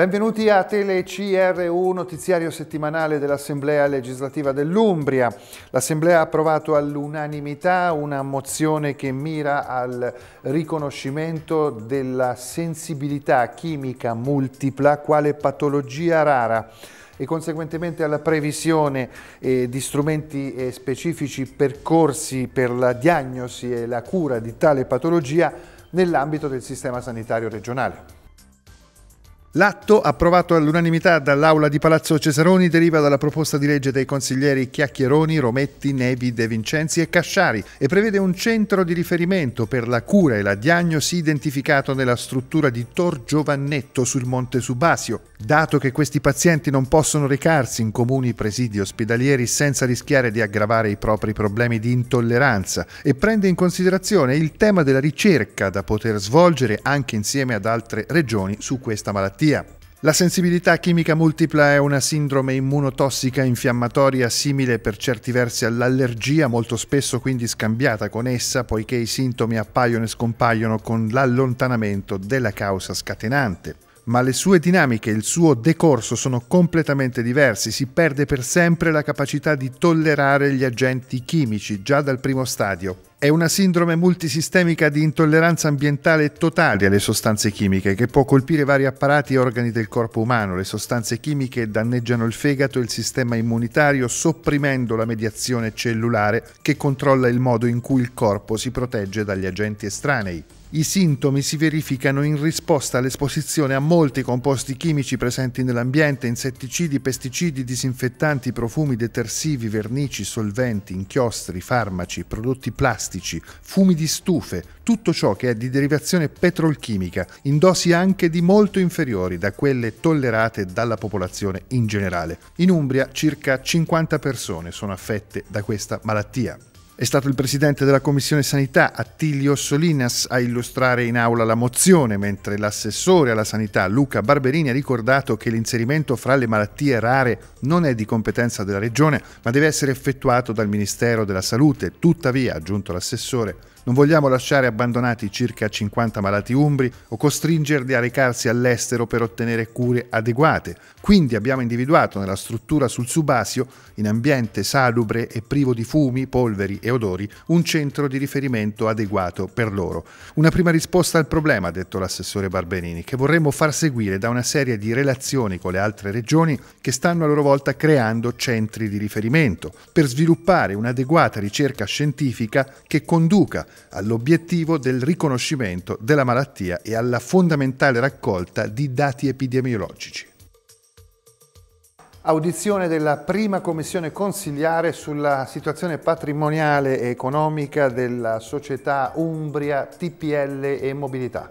Benvenuti a TeleCR1, notiziario settimanale dell'Assemblea legislativa dell'Umbria. L'Assemblea ha approvato all'unanimità una mozione che mira al riconoscimento della sensibilità chimica multipla quale patologia rara e conseguentemente alla previsione eh, di strumenti e eh, specifici percorsi per la diagnosi e la cura di tale patologia nell'ambito del sistema sanitario regionale. L'atto approvato all'unanimità dall'Aula di Palazzo Cesaroni deriva dalla proposta di legge dei consiglieri Chiacchieroni, Rometti, Nevi, De Vincenzi e Casciari e prevede un centro di riferimento per la cura e la diagnosi identificato nella struttura di Tor Giovannetto sul Monte Subasio. Dato che questi pazienti non possono recarsi in comuni presidi ospedalieri senza rischiare di aggravare i propri problemi di intolleranza e prende in considerazione il tema della ricerca da poter svolgere anche insieme ad altre regioni su questa malattia malattia. La sensibilità chimica multipla è una sindrome immunotossica infiammatoria simile per certi versi all'allergia, molto spesso quindi scambiata con essa, poiché i sintomi appaiono e scompaiono con l'allontanamento della causa scatenante ma le sue dinamiche il suo decorso sono completamente diversi, si perde per sempre la capacità di tollerare gli agenti chimici già dal primo stadio. È una sindrome multisistemica di intolleranza ambientale totale alle sostanze chimiche che può colpire vari apparati e organi del corpo umano. Le sostanze chimiche danneggiano il fegato e il sistema immunitario sopprimendo la mediazione cellulare che controlla il modo in cui il corpo si protegge dagli agenti estranei. I sintomi si verificano in risposta all'esposizione a molti composti chimici presenti nell'ambiente, insetticidi, pesticidi, disinfettanti, profumi, detersivi, vernici, solventi, inchiostri, farmaci, prodotti plastici, fumi di stufe, tutto ciò che è di derivazione petrolchimica, in dosi anche di molto inferiori da quelle tollerate dalla popolazione in generale. In Umbria circa 50 persone sono affette da questa malattia. È stato il presidente della Commissione Sanità Attilio Solinas a illustrare in aula la mozione, mentre l'assessore alla sanità Luca Barberini ha ricordato che l'inserimento fra le malattie rare non è di competenza della Regione, ma deve essere effettuato dal Ministero della Salute. Tuttavia, ha aggiunto l'assessore, non vogliamo lasciare abbandonati circa 50 malati umbri o costringerli a recarsi all'estero per ottenere cure adeguate. Quindi abbiamo individuato nella struttura sul Subasio, in ambiente salubre e privo di fumi, polveri e odori, un centro di riferimento adeguato per loro. Una prima risposta al problema, ha detto l'assessore Barberini, che vorremmo far seguire da una serie di relazioni con le altre regioni che stanno a loro volta creando centri di riferimento per sviluppare un'adeguata ricerca scientifica che conduca all'obiettivo del riconoscimento della malattia e alla fondamentale raccolta di dati epidemiologici. Audizione della prima commissione consigliare sulla situazione patrimoniale e economica della società Umbria TPL e Mobilità.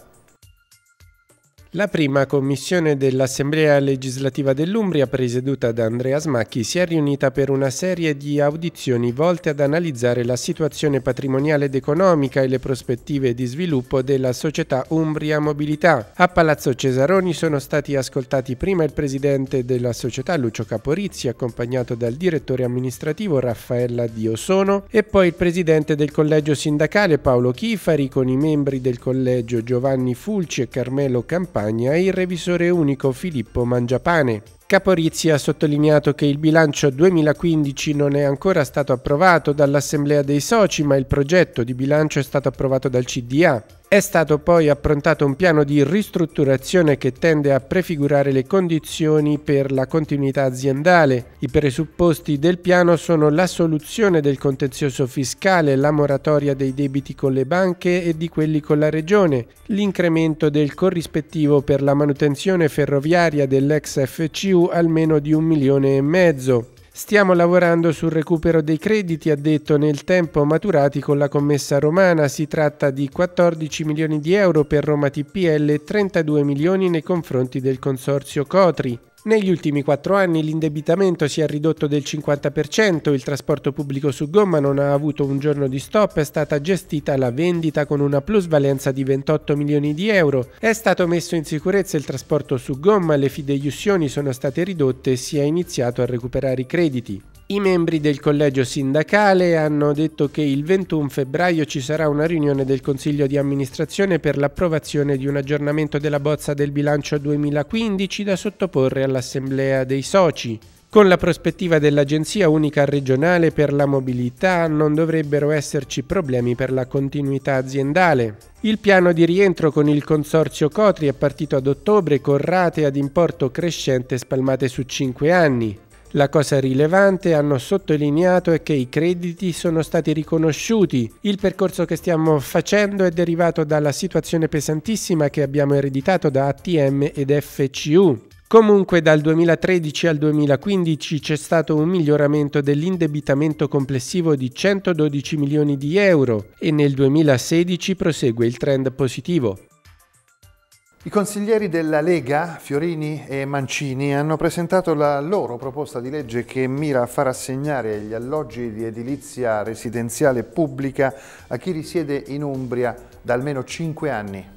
La prima commissione dell'Assemblea legislativa dell'Umbria, presieduta da Andrea Smacchi, si è riunita per una serie di audizioni volte ad analizzare la situazione patrimoniale ed economica e le prospettive di sviluppo della società Umbria Mobilità. A Palazzo Cesaroni sono stati ascoltati prima il presidente della società Lucio Caporizzi, accompagnato dal direttore amministrativo Raffaella Diosono, e poi il presidente del collegio sindacale Paolo Chifari con i membri del collegio Giovanni Fulci e Carmelo Campani Spagna il revisore unico Filippo Mangiapane, Caporizzi ha sottolineato che il bilancio 2015 non è ancora stato approvato dall'Assemblea dei Soci, ma il progetto di bilancio è stato approvato dal CDA. È stato poi approntato un piano di ristrutturazione che tende a prefigurare le condizioni per la continuità aziendale. I presupposti del piano sono la soluzione del contenzioso fiscale, la moratoria dei debiti con le banche e di quelli con la regione, l'incremento del corrispettivo per la manutenzione ferroviaria dell'ex FCU almeno di un milione e mezzo. Stiamo lavorando sul recupero dei crediti, ha detto, nel tempo maturati con la commessa romana. Si tratta di 14 milioni di euro per Roma TPL e 32 milioni nei confronti del consorzio Cotri. Negli ultimi quattro anni l'indebitamento si è ridotto del 50%, il trasporto pubblico su gomma non ha avuto un giorno di stop, è stata gestita la vendita con una plusvalenza di 28 milioni di euro, è stato messo in sicurezza il trasporto su gomma, le fideiussioni sono state ridotte e si è iniziato a recuperare i crediti. I membri del collegio sindacale hanno detto che il 21 febbraio ci sarà una riunione del Consiglio di amministrazione per l'approvazione di un aggiornamento della bozza del bilancio 2015 da sottoporre all'Assemblea dei soci. Con la prospettiva dell'Agenzia Unica Regionale per la Mobilità non dovrebbero esserci problemi per la continuità aziendale. Il piano di rientro con il consorzio Cotri è partito ad ottobre con rate ad importo crescente spalmate su 5 anni. La cosa rilevante, hanno sottolineato, è che i crediti sono stati riconosciuti. Il percorso che stiamo facendo è derivato dalla situazione pesantissima che abbiamo ereditato da ATM ed FCU. Comunque dal 2013 al 2015 c'è stato un miglioramento dell'indebitamento complessivo di 112 milioni di euro e nel 2016 prosegue il trend positivo. I consiglieri della Lega, Fiorini e Mancini, hanno presentato la loro proposta di legge che mira a far assegnare gli alloggi di edilizia residenziale pubblica a chi risiede in Umbria da almeno 5 anni.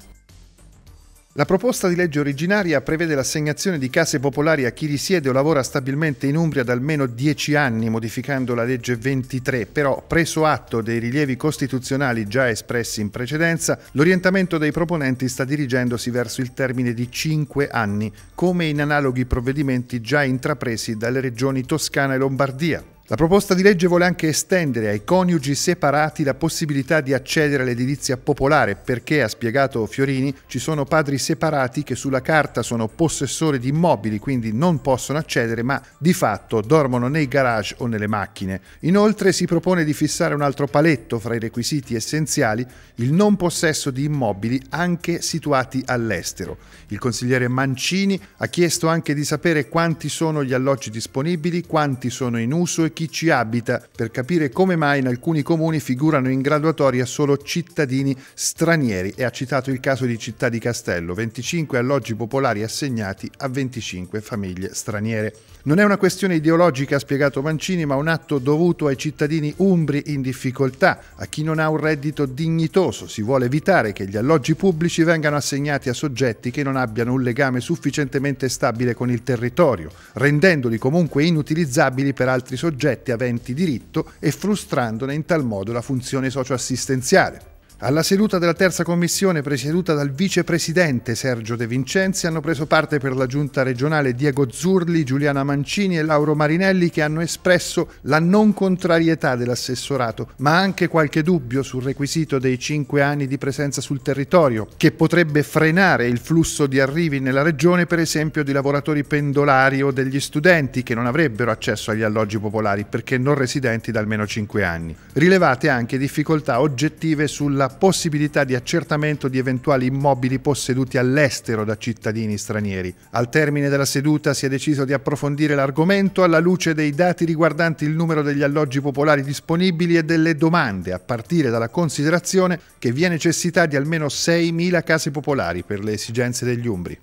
La proposta di legge originaria prevede l'assegnazione di case popolari a chi risiede o lavora stabilmente in Umbria da almeno 10 anni, modificando la legge 23, però preso atto dei rilievi costituzionali già espressi in precedenza, l'orientamento dei proponenti sta dirigendosi verso il termine di 5 anni, come in analoghi provvedimenti già intrapresi dalle regioni Toscana e Lombardia. La proposta di legge vuole anche estendere ai coniugi separati la possibilità di accedere all'edilizia popolare perché, ha spiegato Fiorini, ci sono padri separati che sulla carta sono possessori di immobili, quindi non possono accedere ma di fatto dormono nei garage o nelle macchine. Inoltre si propone di fissare un altro paletto fra i requisiti essenziali, il non possesso di immobili anche situati all'estero. Il consigliere Mancini ha chiesto anche di sapere quanti sono gli alloggi disponibili, quanti sono in uso e chi ci abita per capire come mai in alcuni comuni figurano in graduatoria solo cittadini stranieri e ha citato il caso di Città di Castello, 25 alloggi popolari assegnati a 25 famiglie straniere. Non è una questione ideologica, ha spiegato Mancini, ma un atto dovuto ai cittadini umbri in difficoltà, a chi non ha un reddito dignitoso. Si vuole evitare che gli alloggi pubblici vengano assegnati a soggetti che non abbiano un legame sufficientemente stabile con il territorio, rendendoli comunque inutilizzabili per altri soggetti soggetti aventi diritto e frustrandone in tal modo la funzione socioassistenziale. Alla seduta della terza commissione presieduta dal vicepresidente Sergio De Vincenzi hanno preso parte per la giunta regionale Diego Zurli, Giuliana Mancini e Lauro Marinelli che hanno espresso la non contrarietà dell'assessorato, ma anche qualche dubbio sul requisito dei cinque anni di presenza sul territorio, che potrebbe frenare il flusso di arrivi nella regione per esempio di lavoratori pendolari o degli studenti che non avrebbero accesso agli alloggi popolari perché non residenti da almeno cinque anni. Rilevate anche difficoltà oggettive sulla possibilità di accertamento di eventuali immobili posseduti all'estero da cittadini stranieri. Al termine della seduta si è deciso di approfondire l'argomento alla luce dei dati riguardanti il numero degli alloggi popolari disponibili e delle domande, a partire dalla considerazione che vi è necessità di almeno 6.000 case popolari per le esigenze degli Umbri.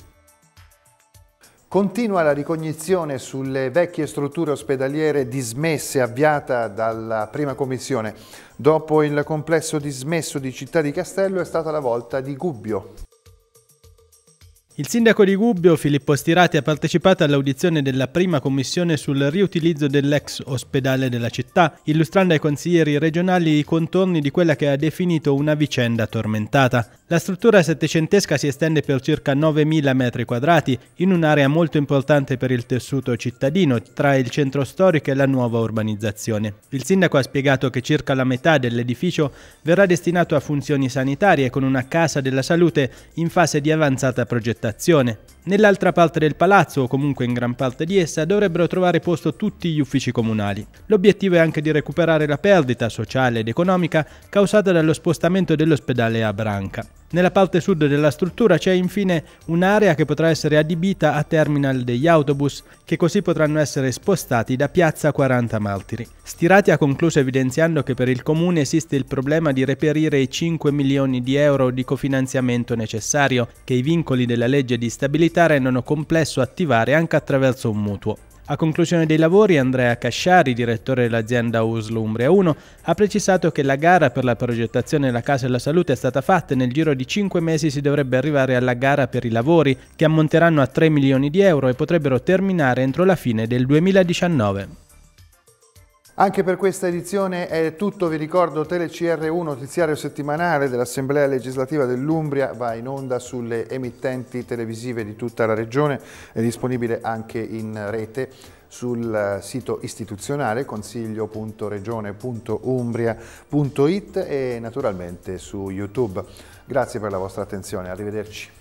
Continua la ricognizione sulle vecchie strutture ospedaliere dismesse avviata dalla prima commissione. Dopo il complesso dismesso di Città di Castello è stata la volta di Gubbio. Il sindaco di Gubbio, Filippo Stirati, ha partecipato all'audizione della prima commissione sul riutilizzo dell'ex ospedale della città, illustrando ai consiglieri regionali i contorni di quella che ha definito una vicenda tormentata. La struttura settecentesca si estende per circa 9.000 metri quadrati, in un'area molto importante per il tessuto cittadino, tra il centro storico e la nuova urbanizzazione. Il sindaco ha spiegato che circa la metà dell'edificio verrà destinato a funzioni sanitarie con una casa della salute in fase di avanzata progettazione stazione. Nell'altra parte del palazzo, o comunque in gran parte di essa, dovrebbero trovare posto tutti gli uffici comunali. L'obiettivo è anche di recuperare la perdita sociale ed economica causata dallo spostamento dell'ospedale a Branca. Nella parte sud della struttura c'è infine un'area che potrà essere adibita a terminal degli autobus, che così potranno essere spostati da piazza 40 Martiri. Stirati ha concluso evidenziando che per il comune esiste il problema di reperire i 5 milioni di euro di cofinanziamento necessario, che i vincoli della legge di stabilità disabilità rendono complesso attivare anche attraverso un mutuo. A conclusione dei lavori, Andrea Casciari, direttore dell'azienda USL Umbria 1, ha precisato che la gara per la progettazione della Casa della Salute è stata fatta e nel giro di 5 mesi si dovrebbe arrivare alla gara per i lavori, che ammonteranno a 3 milioni di euro e potrebbero terminare entro la fine del 2019. Anche per questa edizione è tutto, vi ricordo TeleCR1 notiziario settimanale dell'Assemblea legislativa dell'Umbria va in onda sulle emittenti televisive di tutta la regione, è disponibile anche in rete sul eh, sito istituzionale consiglio.regione.umbria.it e naturalmente su YouTube. Grazie per la vostra attenzione, arrivederci.